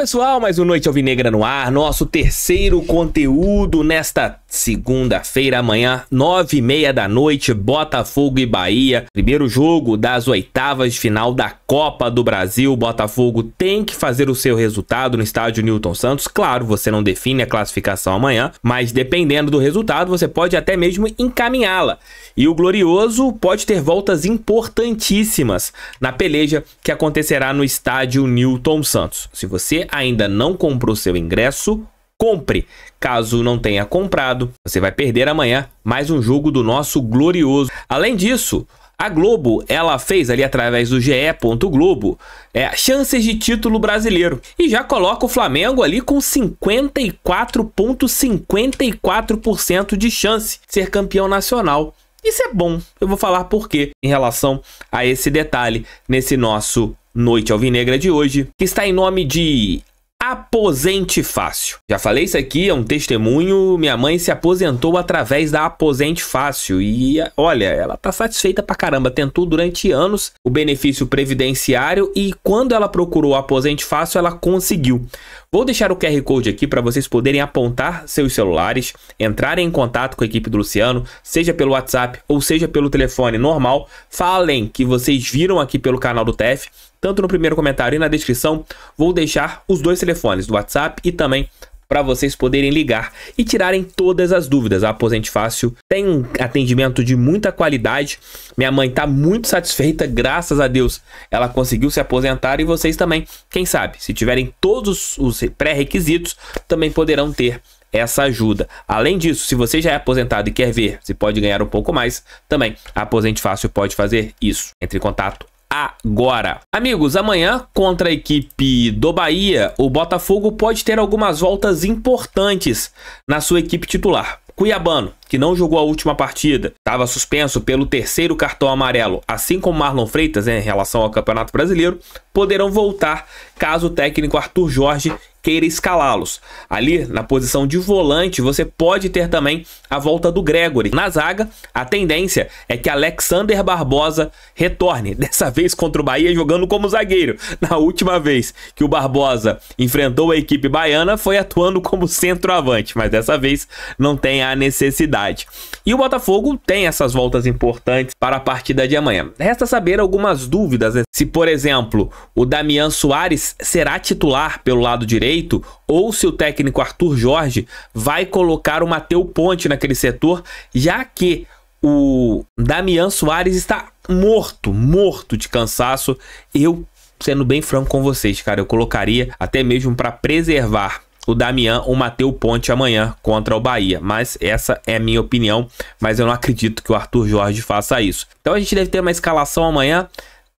pessoal, mais um Noite Alvinegra no ar, nosso terceiro conteúdo nesta Segunda-feira, amanhã, nove e meia da noite, Botafogo e Bahia. Primeiro jogo das oitavas de final da Copa do Brasil. Botafogo tem que fazer o seu resultado no estádio Newton Santos. Claro, você não define a classificação amanhã, mas dependendo do resultado, você pode até mesmo encaminhá-la. E o Glorioso pode ter voltas importantíssimas na peleja que acontecerá no estádio Newton Santos. Se você ainda não comprou seu ingresso, compre. Caso não tenha comprado, você vai perder amanhã mais um jogo do nosso glorioso. Além disso, a Globo, ela fez ali através do GE. Globo, é, chances de título brasileiro. E já coloca o Flamengo ali com 54,54% ,54 de chance de ser campeão nacional. Isso é bom. Eu vou falar por quê em relação a esse detalhe nesse nosso Noite Alvinegra de hoje, que está em nome de aposente fácil. Já falei isso aqui, é um testemunho. Minha mãe se aposentou através da aposente fácil e olha, ela tá satisfeita pra caramba. Tentou durante anos o benefício previdenciário e quando ela procurou o aposente fácil, ela conseguiu. Vou deixar o QR Code aqui para vocês poderem apontar seus celulares, entrarem em contato com a equipe do Luciano, seja pelo WhatsApp ou seja pelo telefone normal. Falem que vocês viram aqui pelo canal do TEF tanto no primeiro comentário e na descrição, vou deixar os dois telefones do WhatsApp e também para vocês poderem ligar e tirarem todas as dúvidas. A Aposente Fácil tem um atendimento de muita qualidade. Minha mãe está muito satisfeita, graças a Deus ela conseguiu se aposentar e vocês também, quem sabe, se tiverem todos os pré-requisitos, também poderão ter essa ajuda. Além disso, se você já é aposentado e quer ver se pode ganhar um pouco mais, também a Aposente Fácil pode fazer isso. Entre em contato agora. Amigos, amanhã contra a equipe do Bahia, o Botafogo pode ter algumas voltas importantes na sua equipe titular. Cuiabano, que não jogou a última partida, estava suspenso pelo terceiro cartão amarelo, assim como Marlon Freitas né, em relação ao Campeonato Brasileiro, poderão voltar caso o técnico Arthur Jorge queira escalá-los. Ali, na posição de volante, você pode ter também a volta do Gregory. Na zaga, a tendência é que Alexander Barbosa retorne, dessa vez contra o Bahia jogando como zagueiro. Na última vez que o Barbosa enfrentou a equipe baiana, foi atuando como centroavante, mas dessa vez não tem a a necessidade. E o Botafogo tem essas voltas importantes para a partida de amanhã. Resta saber algumas dúvidas, né? se por exemplo, o Damian Soares será titular pelo lado direito ou se o técnico Arthur Jorge vai colocar o Mateu Ponte naquele setor, já que o Damian Soares está morto, morto de cansaço. Eu, sendo bem franco com vocês, cara, eu colocaria até mesmo para preservar o Damian ou Mateu Ponte amanhã contra o Bahia. Mas essa é minha opinião, mas eu não acredito que o Arthur Jorge faça isso. Então a gente deve ter uma escalação amanhã.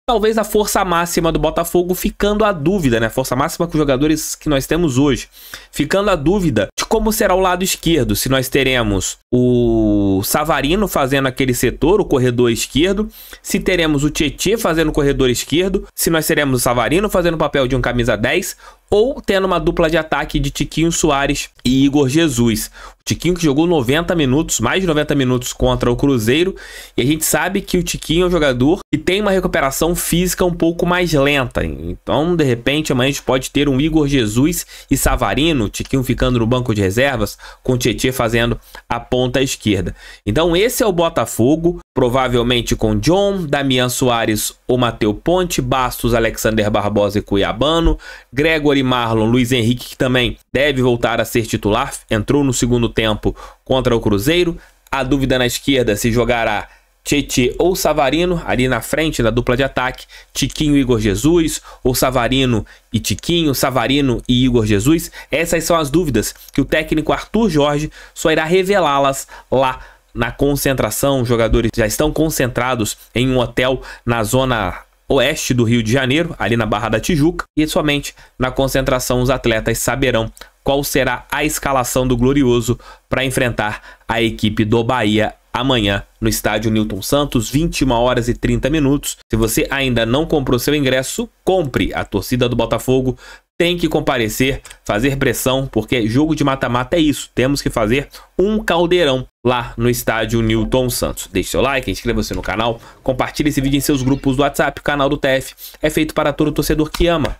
Talvez a força máxima do Botafogo ficando a dúvida, né? Força máxima com os jogadores que nós temos hoje. Ficando a dúvida de como será o lado esquerdo. Se nós teremos o Savarino fazendo aquele setor, o corredor esquerdo. Se teremos o Tietê fazendo o corredor esquerdo. Se nós teremos o Savarino fazendo o papel de um camisa 10 ou tendo uma dupla de ataque de Tiquinho Soares e Igor Jesus. O Tiquinho que jogou 90 minutos, mais de 90 minutos contra o Cruzeiro, e a gente sabe que o Tiquinho é um jogador que tem uma recuperação física um pouco mais lenta. Então, de repente, amanhã a gente pode ter um Igor Jesus e Savarino, Tiquinho ficando no banco de reservas, com o Tietchan fazendo a ponta esquerda. Então, esse é o Botafogo, provavelmente com John, Damian Soares ou Mateu Ponte, Bastos, Alexander Barbosa e Cuiabano, Gregory Marlon, Luiz Henrique, que também deve voltar a ser titular, entrou no segundo tempo contra o Cruzeiro. A dúvida na esquerda se jogará Tietê ou Savarino, ali na frente da dupla de ataque, Tiquinho e Igor Jesus, ou Savarino e Tiquinho, Savarino e Igor Jesus. Essas são as dúvidas que o técnico Arthur Jorge só irá revelá-las lá na concentração, os jogadores já estão concentrados em um hotel na zona oeste do Rio de Janeiro, ali na Barra da Tijuca, e somente na concentração os atletas saberão qual será a escalação do Glorioso para enfrentar a equipe do Bahia amanhã no estádio Newton Santos, 21 horas e 30 minutos. Se você ainda não comprou seu ingresso, compre. A torcida do Botafogo tem que comparecer, fazer pressão, porque jogo de mata-mata é isso. Temos que fazer um caldeirão lá no estádio Newton Santos. Deixe seu like, inscreva-se no canal, compartilhe esse vídeo em seus grupos do WhatsApp. O canal do TF é feito para todo torcedor que ama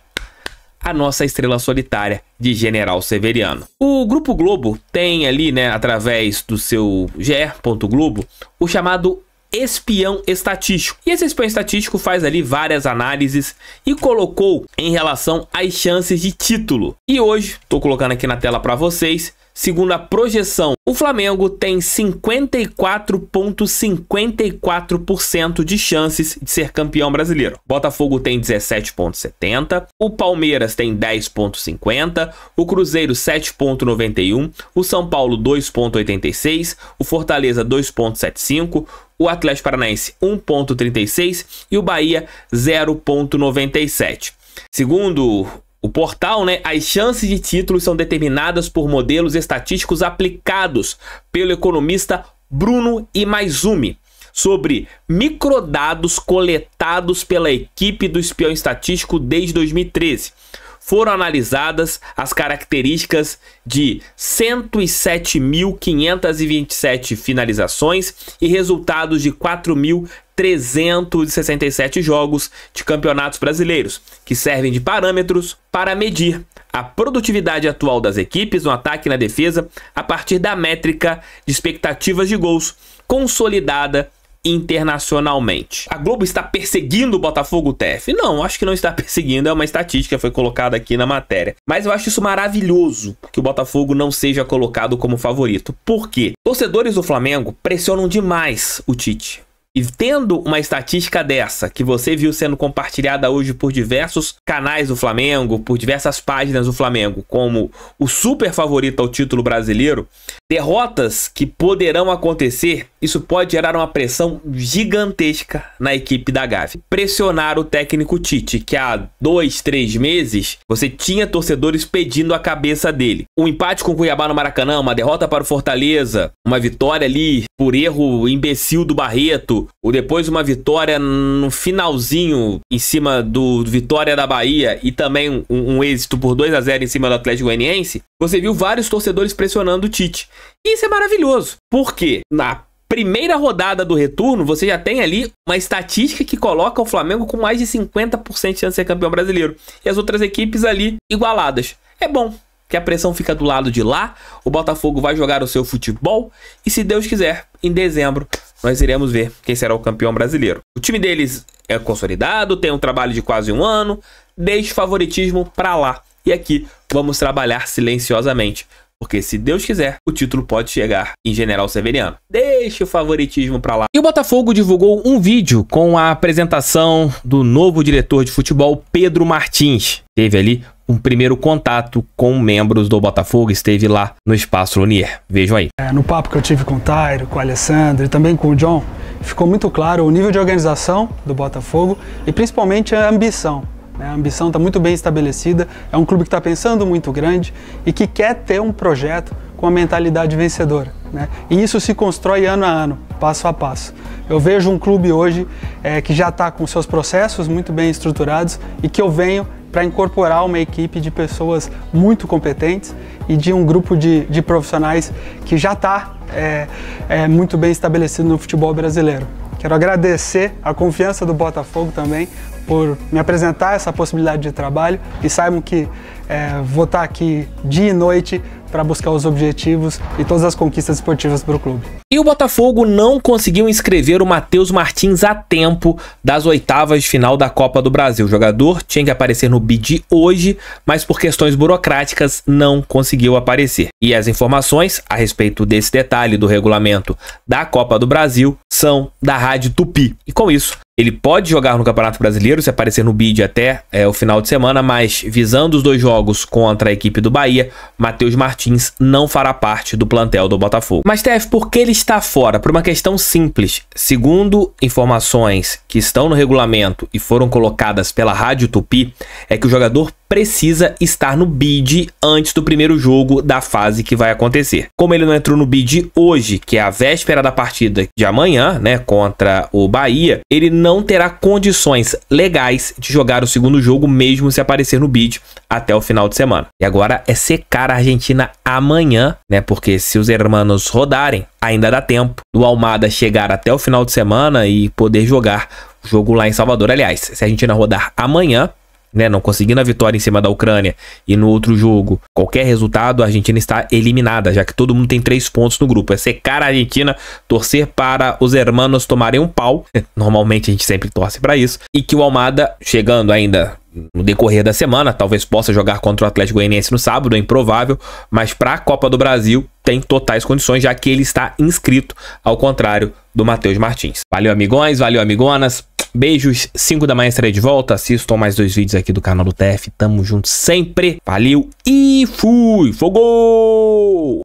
a nossa estrela solitária de General Severiano. O Grupo Globo tem ali, né, através do seu GE. Globo, o chamado espião estatístico. E esse espião estatístico faz ali várias análises e colocou em relação às chances de título. E hoje, estou colocando aqui na tela para vocês, Segundo a projeção, o Flamengo tem 54,54% de chances de ser campeão brasileiro. Botafogo tem 17,70%, o Palmeiras tem 10,50%, o Cruzeiro 7,91%, o São Paulo 2,86%, o Fortaleza 2,75%, o Atlético Paranaense 1,36% e o Bahia 0,97%. Segundo o portal, né, as chances de títulos são determinadas por modelos estatísticos aplicados pelo economista Bruno Imaizumi sobre microdados coletados pela equipe do espião estatístico desde 2013. Foram analisadas as características de 107.527 finalizações e resultados de 4.000 367 jogos de campeonatos brasileiros, que servem de parâmetros para medir a produtividade atual das equipes no ataque e na defesa a partir da métrica de expectativas de gols consolidada internacionalmente. A Globo está perseguindo o Botafogo TF? Não, acho que não está perseguindo, é uma estatística foi colocada aqui na matéria. Mas eu acho isso maravilhoso que o Botafogo não seja colocado como favorito. Por quê? Torcedores do Flamengo pressionam demais o Tite e tendo uma estatística dessa, que você viu sendo compartilhada hoje por diversos canais do Flamengo, por diversas páginas do Flamengo, como o super favorito ao título brasileiro, derrotas que poderão acontecer, isso pode gerar uma pressão gigantesca na equipe da Gávea. Pressionar o técnico Tite, que há dois, três meses você tinha torcedores pedindo a cabeça dele. Um empate com o Cuiabá no Maracanã, uma derrota para o Fortaleza, uma vitória ali por erro imbecil do Barreto o depois uma vitória no finalzinho em cima do Vitória da Bahia e também um, um êxito por 2 a 0 em cima do Atlético Goianiense, você viu vários torcedores pressionando o Tite. E isso é maravilhoso, porque na primeira rodada do retorno, você já tem ali uma estatística que coloca o Flamengo com mais de 50% de chance de ser campeão brasileiro. E as outras equipes ali igualadas. É bom, que a pressão fica do lado de lá, o Botafogo vai jogar o seu futebol e se Deus quiser, em dezembro nós iremos ver quem será o campeão brasileiro. O time deles é consolidado, tem um trabalho de quase um ano, deixe o favoritismo para lá. E aqui vamos trabalhar silenciosamente, porque se Deus quiser, o título pode chegar em General Severiano. Deixe o favoritismo para lá. E o Botafogo divulgou um vídeo com a apresentação do novo diretor de futebol, Pedro Martins. Teve ali um primeiro contato com membros do Botafogo, esteve lá no Espaço Lunier. Vejam aí. É, no papo que eu tive com o Tairo, com o Alessandro e também com o John, ficou muito claro o nível de organização do Botafogo e principalmente a ambição. Né? A ambição está muito bem estabelecida, é um clube que está pensando muito grande e que quer ter um projeto com a mentalidade vencedora. Né? E isso se constrói ano a ano, passo a passo. Eu vejo um clube hoje é, que já está com seus processos muito bem estruturados e que eu venho para incorporar uma equipe de pessoas muito competentes e de um grupo de, de profissionais que já está é, é, muito bem estabelecido no futebol brasileiro. Quero agradecer a confiança do Botafogo também por me apresentar essa possibilidade de trabalho e saibam que é, vou estar tá aqui dia e noite para buscar os objetivos e todas as conquistas esportivas para o clube. E o Botafogo não conseguiu inscrever o Matheus Martins a tempo das oitavas de final da Copa do Brasil. O jogador tinha que aparecer no BID hoje, mas por questões burocráticas não conseguiu aparecer. E as informações a respeito desse detalhe do regulamento da Copa do Brasil são da Rádio Tupi. E com isso, ele pode jogar no Campeonato Brasileiro, se aparecer no bid até é, o final de semana, mas visando os dois jogos contra a equipe do Bahia, Matheus Martins não fará parte do plantel do Botafogo. Mas, Tef, por que ele está fora? Por uma questão simples. Segundo informações que estão no regulamento e foram colocadas pela Rádio Tupi, é que o jogador precisa estar no bid antes do primeiro jogo da fase que vai acontecer. Como ele não entrou no bid hoje, que é a véspera da partida de amanhã, né, contra o Bahia, ele não terá condições legais de jogar o segundo jogo mesmo se aparecer no bid até o final de semana. E agora é secar a Argentina amanhã, né, porque se os hermanos rodarem, ainda dá tempo do Almada chegar até o final de semana e poder jogar o jogo lá em Salvador. Aliás, se a Argentina rodar amanhã, né, não conseguindo a vitória em cima da Ucrânia e no outro jogo, qualquer resultado, a Argentina está eliminada, já que todo mundo tem três pontos no grupo. É secar a Argentina, torcer para os hermanos tomarem um pau. Normalmente a gente sempre torce para isso. E que o Almada, chegando ainda no decorrer da semana, talvez possa jogar contra o Atlético Goianiense no sábado, é improvável, mas para a Copa do Brasil tem totais condições, já que ele está inscrito, ao contrário do Matheus Martins. Valeu, amigões, valeu, amigonas. Beijos, 5 da manhã estarei de volta. Assistam mais dois vídeos aqui do canal do TF. Tamo junto sempre. Valeu e fui. Fogou!